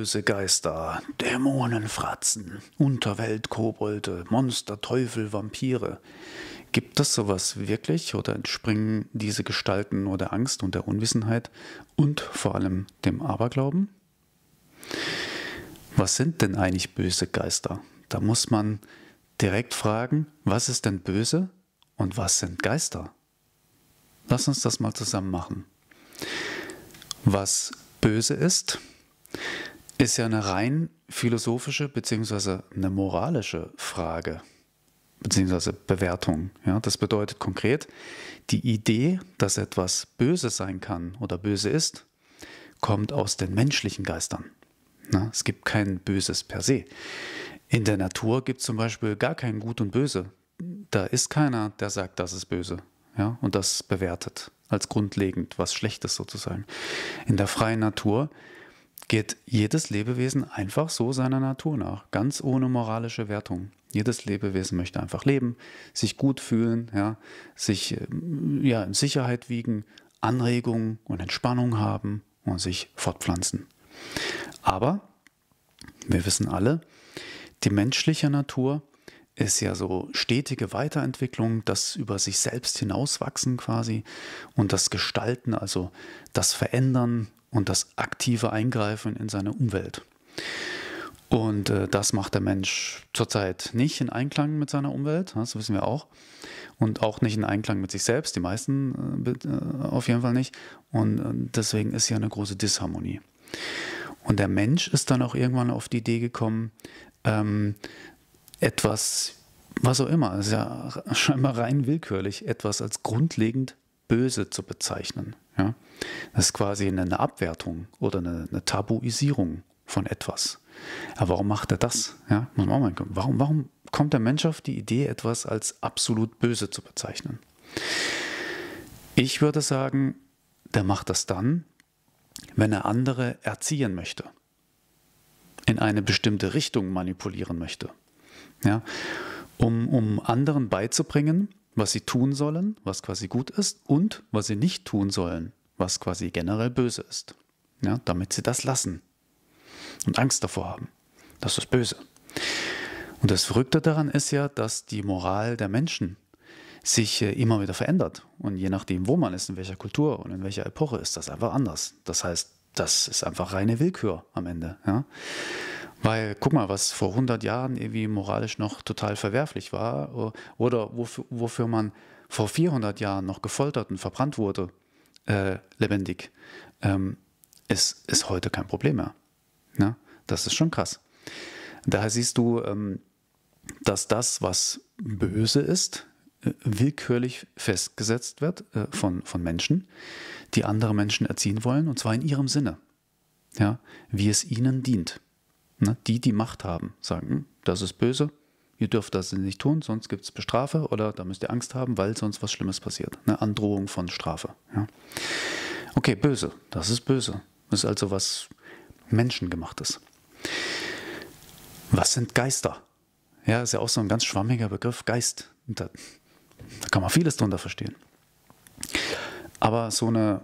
böse Geister, Dämonenfratzen, Unterweltkobolde, Monster, Teufel, Vampire. Gibt es sowas wirklich oder entspringen diese Gestalten nur der Angst und der Unwissenheit und vor allem dem Aberglauben? Was sind denn eigentlich böse Geister? Da muss man direkt fragen, was ist denn böse und was sind Geister? Lass uns das mal zusammen machen. Was böse ist? ist ja eine rein philosophische bzw. eine moralische Frage bzw. Bewertung. Ja, das bedeutet konkret, die Idee, dass etwas böse sein kann oder böse ist, kommt aus den menschlichen Geistern. Na, ne. es gibt kein Böses per se. In der Natur gibt es zum Beispiel gar kein Gut und Böse. Da ist keiner, der sagt, das ist böse. Ja, und das bewertet als grundlegend was Schlechtes sozusagen. In der freien Natur geht jedes Lebewesen einfach so seiner Natur nach, ganz ohne moralische Wertung. Jedes Lebewesen möchte einfach leben, sich gut fühlen, ja, sich ähm, ja, in Sicherheit wiegen, Anregungen und Entspannung haben und sich fortpflanzen. Aber wir wissen alle, die menschliche Natur ist ja so stetige Weiterentwicklung, das über sich selbst hinauswachsen quasi und das Gestalten, also das Verändern und das aktive Eingreifen in seine Umwelt. Und äh, das macht der Mensch zurzeit nicht in Einklang mit seiner Umwelt, das wissen wir auch. Und auch nicht in Einklang mit sich selbst, die meisten äh, äh auf jeden Fall nicht. Und äh, deswegen ist hier eine große Disharmonie. Und der Mensch ist dann auch irgendwann auf die Idee gekommen, ähm, etwas, was auch immer, ist ja scheinbar rein willkürlich, etwas als grundlegend böse zu bezeichnen. Ja? Das ist quasi eine Abwertung oder eine, eine Tabuisierung von etwas. Aber warum macht er das? Ja, warum, warum kommt der Mensch auf die Idee, etwas als absolut böse zu bezeichnen? Ich würde sagen, der macht das dann, wenn er andere erziehen möchte, in eine bestimmte Richtung manipulieren möchte. Ja, um, um anderen beizubringen, was sie tun sollen, was quasi gut ist, und was sie nicht tun sollen, was quasi generell böse ist. Ja, damit sie das lassen und Angst davor haben. Das ist böse. Und das Verrückte daran ist ja, dass die Moral der Menschen sich äh, immer wieder verändert. Und je nachdem, wo man ist, in welcher Kultur und in welcher Epoche, ist das einfach anders. Das heißt, das ist einfach reine Willkür am Ende. Ja? Weil, guck mal, was vor 100 Jahren irgendwie moralisch noch total verwerflich war äh, oder wofür, wofür man vor 400 Jahren noch gefoltert und verbrannt wurde, äh, lebendig, ähm, ist, ist heute kein Problem mehr. Ne? Das ist schon krass. Daher siehst du, ähm, dass das, was böse ist, äh, willkürlich festgesetzt wird äh, von, von Menschen, die andere Menschen erziehen wollen, und zwar in ihrem Sinne, ja, wie es ihnen dient. Ne? Die, die Macht haben, sagen, hm, das ist böse, ihr dürft das nicht tun, sonst gibt es Bestrafe oder da müsst ihr Angst haben, weil sonst was Schlimmes passiert. Eine Androhung von Strafe. Ja. Okay, böse, das ist böse. Das ist also was Menschengemachtes. Was sind Geister? Ja, ist ja auch so ein ganz schwammiger Begriff, Geist. Da, da kann man vieles drunter verstehen. Aber so eine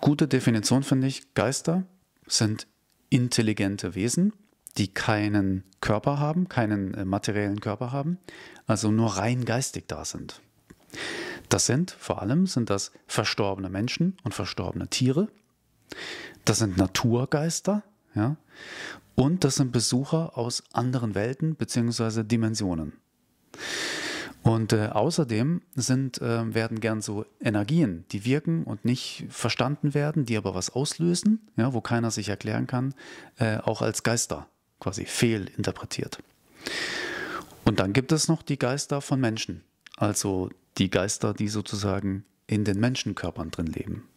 gute Definition finde ich, Geister sind intelligente Wesen, die keinen Körper haben, keinen äh, materiellen Körper haben, also nur rein geistig da sind. Das sind vor allem sind das verstorbene Menschen und verstorbene Tiere. Das sind Naturgeister, ja, und das sind Besucher aus anderen Welten bzw. Dimensionen. Und äh, außerdem sind, äh, werden gern so Energien, die wirken und nicht verstanden werden, die aber was auslösen, ja, wo keiner sich erklären kann, äh, auch als Geister quasi fehlinterpretiert. Und dann gibt es noch die Geister von Menschen, also die Geister, die sozusagen in den Menschenkörpern drin leben.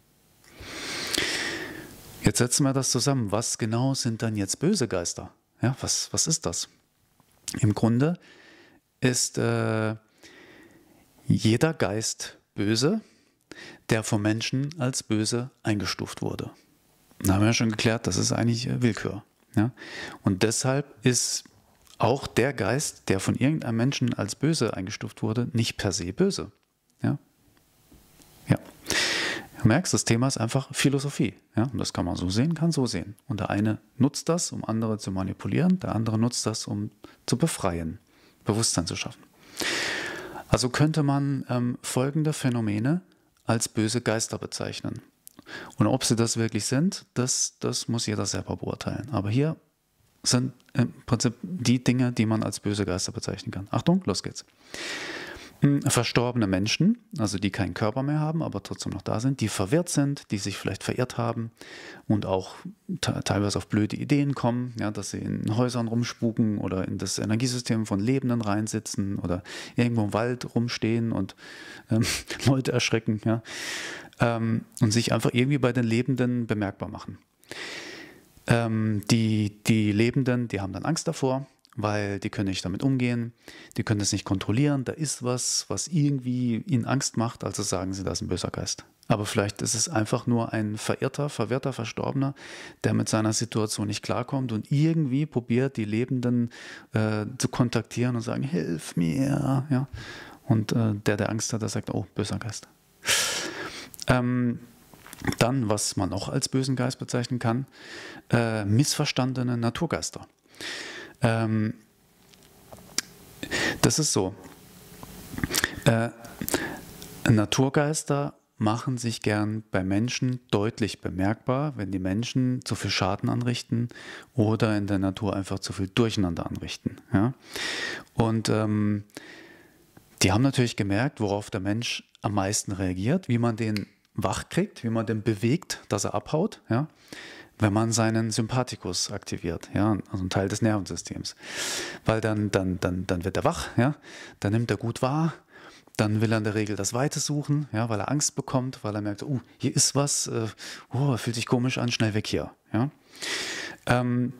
Jetzt setzen wir das zusammen. Was genau sind dann jetzt böse Geister? Ja, was, was ist das? Im Grunde ist äh, jeder Geist böse, der vom Menschen als böse eingestuft wurde. Da haben wir ja schon geklärt, das ist eigentlich äh, Willkür. Ja? Und deshalb ist auch der Geist, der von irgendeinem Menschen als böse eingestuft wurde, nicht per se böse. Ja? Ja. Du merkst, das Thema ist einfach Philosophie. Ja? Und das kann man so sehen, kann so sehen. Und der eine nutzt das, um andere zu manipulieren, der andere nutzt das, um zu befreien, Bewusstsein zu schaffen. Also könnte man ähm, folgende Phänomene als böse Geister bezeichnen. Und ob sie das wirklich sind, das, das muss jeder selber beurteilen. Aber hier sind im Prinzip die Dinge, die man als böse Geister bezeichnen kann. Achtung, los geht's. Hm, verstorbene Menschen, also die keinen Körper mehr haben, aber trotzdem noch da sind, die verwirrt sind, die sich vielleicht verirrt haben und auch teilweise auf blöde Ideen kommen, ja, dass sie in Häusern rumspuken oder in das Energiesystem von Lebenden reinsitzen oder irgendwo im Wald rumstehen und ähm, Leute erschrecken ja, ähm, und sich einfach irgendwie bei den Lebenden bemerkbar machen. Ähm, die, die Lebenden, die haben dann Angst davor, weil die können nicht damit umgehen, die können das nicht kontrollieren, da ist was, was irgendwie ihnen Angst macht, also sagen sie, das ist ein böser Geist. Aber vielleicht ist es einfach nur ein verirrter, verwirrter Verstorbener, der mit seiner Situation nicht klarkommt und irgendwie probiert, die Lebenden äh, zu kontaktieren und sagen, hilf mir. Ja? Und äh, der, der Angst hat, der sagt, oh, böser Geist. ähm, dann, was man auch als bösen Geist bezeichnen kann, äh, missverstandene Naturgeister. Ähm, das ist so. Äh, Naturgeister machen sich gern bei Menschen deutlich bemerkbar, wenn die Menschen zu viel Schaden anrichten oder in der Natur einfach zu viel Durcheinander anrichten. Ja? Und ähm, die haben natürlich gemerkt, worauf der Mensch am meisten reagiert, wie man den wach kriegt, wie man den bewegt, dass er abhaut. Ja? wenn man seinen Sympathikus aktiviert, ja, also ein Teil des Nervensystems. Weil dann, dann, dann, dann wird er wach, ja, dann nimmt er gut wahr, dann will er in der Regel das Weite suchen, ja, weil er Angst bekommt, weil er merkt, oh, hier ist was, äh, oh, fühlt sich komisch an, schnell weg hier, ja. Ähm,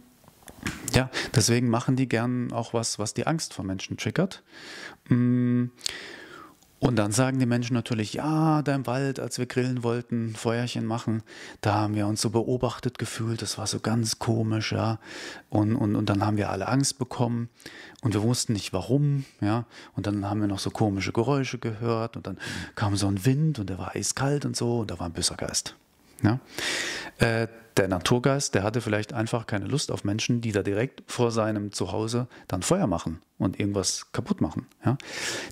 ja, deswegen machen die gern auch was, was die Angst vor Menschen triggert. Mm, und dann sagen die Menschen natürlich, ja, da im Wald, als wir grillen wollten, Feuerchen machen, da haben wir uns so beobachtet gefühlt, das war so ganz komisch, ja. Und, und, und dann haben wir alle Angst bekommen und wir wussten nicht warum, ja. Und dann haben wir noch so komische Geräusche gehört und dann kam so ein Wind und der war eiskalt und so und da war ein böser Geist. Ja? Äh, der Naturgeist, der hatte vielleicht einfach keine Lust auf Menschen, die da direkt vor seinem Zuhause dann Feuer machen und irgendwas kaputt machen. Ja?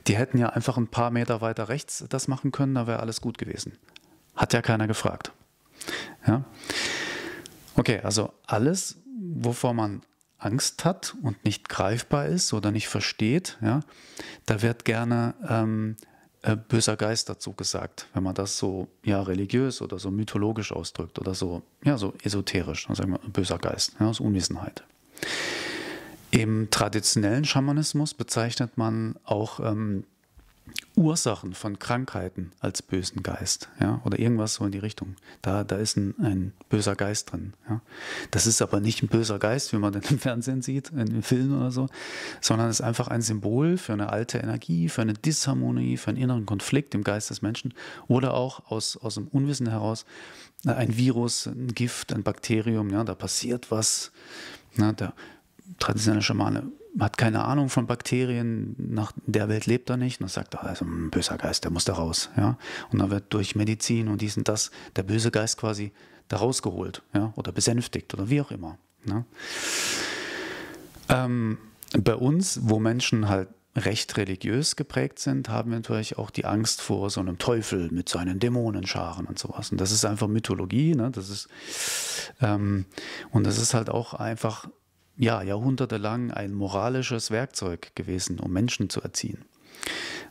Die hätten ja einfach ein paar Meter weiter rechts das machen können, da wäre alles gut gewesen. Hat ja keiner gefragt. Ja? Okay, also alles, wovor man Angst hat und nicht greifbar ist oder nicht versteht, ja, da wird gerne ähm, äh, böser Geist dazu gesagt, wenn man das so ja religiös oder so mythologisch ausdrückt oder so ja so esoterisch, dann sagen wir böser Geist, ja, aus Unwissenheit. Im traditionellen Schamanismus bezeichnet man auch ähm, Ursachen von Krankheiten als bösen Geist, ja, oder irgendwas so in die Richtung. Da, da ist ein, ein böser Geist drin. Ja. Das ist aber nicht ein böser Geist, wie man den im Fernsehen sieht, in, den Filmen oder so, sondern ist einfach ein Symbol für eine alte Energie, für eine Disharmonie, für einen inneren Konflikt im Geist des Menschen oder auch aus, aus dem Unwissen heraus äh, ein Virus, ein Gift, ein Bakterium, ja, da passiert was. Ja, ne, der traditionelle Schamane hat keine Ahnung von Bakterien, nach der Welt lebt er nicht. Und dann sagt er, also ein böser Geist, der muss da raus. Ja? Und dann wird durch Medizin und dies und das der böse Geist quasi da rausgeholt ja? oder besänftigt oder wie auch immer. Ne? Ähm, bei uns, wo Menschen halt recht religiös geprägt sind, haben wir natürlich auch die Angst vor so einem Teufel mit seinen Dämonenscharen und sowas. Und das ist einfach Mythologie, ne? Das ist ähm, und das ist halt auch einfach ja, jahrhundertelang ein moralisches Werkzeug gewesen, um Menschen zu erziehen.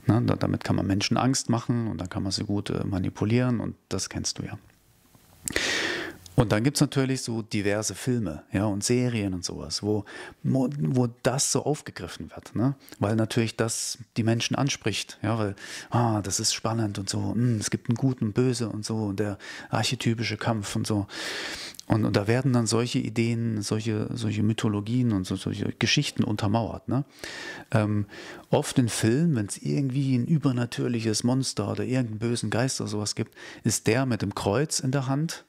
Na, damit kann man Menschen Angst machen und dann kann man sie gut äh, manipulieren und das kennst du ja. Und dann gibt es natürlich so diverse Filme ja, und Serien und sowas, wo, wo, wo das so aufgegriffen wird, ne? weil natürlich das die Menschen anspricht, ja, weil ah, das ist spannend und so, mh, hm, es gibt einen Guten, Böse und so und der archetypische Kampf und so. Und, und, da werden dann solche Ideen, solche, solche Mythologien und so, solche Geschichten untermauert. Ne? Ähm, oft in Filmen, wenn es irgendwie ein übernatürliches Monster oder irgendeinen bösen Geist oder sowas gibt, ist der mit dem Kreuz in der Hand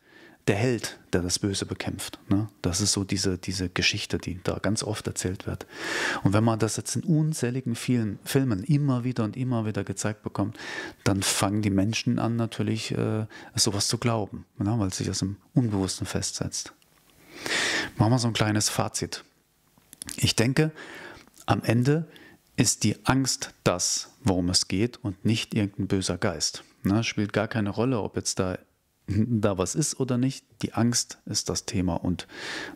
der Held, der das Böse bekämpft. Ne? Das ist so diese, diese Geschichte, die da ganz oft erzählt wird. Und wenn man das jetzt in unzähligen vielen Filmen immer wieder und immer wieder gezeigt bekommt, dann fangen die Menschen an, natürlich äh, sowas zu glauben, ne? weil sich das im Unbewussten festsetzt. Machen wir so ein kleines Fazit. Ich denke, am Ende ist die Angst das, worum es geht und nicht irgendein böser Geist. Ne? Spielt gar keine Rolle, ob jetzt da da was ist oder nicht. Die Angst ist das Thema und,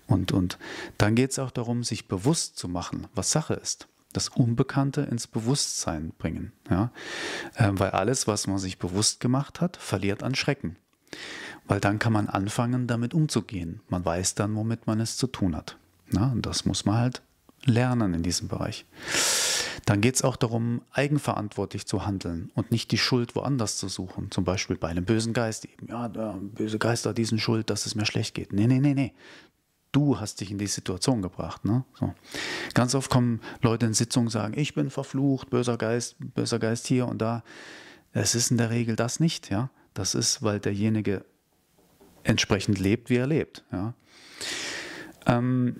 und, und. Dann geht es auch darum, sich bewusst zu machen, was Sache ist. Das Unbekannte ins Bewusstsein bringen. Ja? Äh, weil alles, was man sich bewusst gemacht hat, verliert an Schrecken. Weil dann kann man anfangen, damit umzugehen. Man weiß dann, womit man es zu tun hat. Na, und das muss man halt lernen in diesem Bereich. Dann geht es auch darum, eigenverantwortlich zu handeln und nicht die Schuld woanders zu suchen. Zum Beispiel bei einem bösen Geist eben, ja, der böse Geist hat diesen Schuld, dass es mir schlecht geht. Nee, nee, nee, nee. Du hast dich in die Situation gebracht. Ne? So. Ganz oft kommen Leute in Sitzungen und sagen, ich bin verflucht, böser Geist, böser Geist hier und da. Es ist in der Regel das nicht, ja. Das ist, weil derjenige entsprechend lebt, wie er lebt. Ja. Ähm,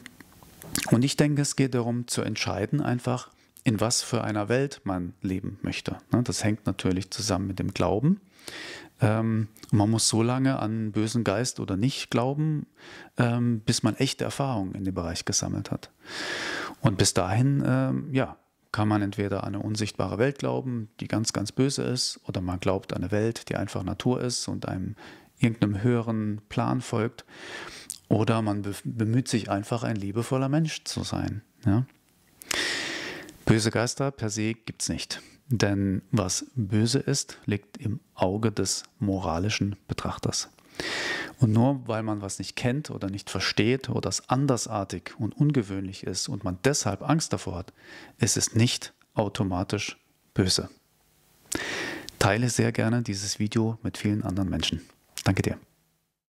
und ich denke, es geht darum zu entscheiden, einfach, in was für einer Welt man leben möchte. Ne, das hängt natürlich zusammen mit dem Glauben. Ähm, man muss so lange an einen bösen Geist oder nicht glauben, ähm, bis man echte Erfahrungen in dem Bereich gesammelt hat. Und bis dahin, ähm, ja, kann man entweder an eine unsichtbare Welt glauben, die ganz, ganz böse ist, oder man glaubt an eine Welt, die einfach Natur ist und einem irgendeinem höheren Plan folgt. Oder man bemüht sich einfach, ein liebevoller Mensch zu sein. Ja? Böse Geister per se gibt es nicht. Denn was böse ist, liegt im Auge des moralischen Betrachters. Und nur weil man was nicht kennt oder nicht versteht oder es andersartig und ungewöhnlich ist und man deshalb Angst davor hat, ist es nicht automatisch böse. Teile sehr gerne dieses Video mit vielen anderen Menschen. Danke dir.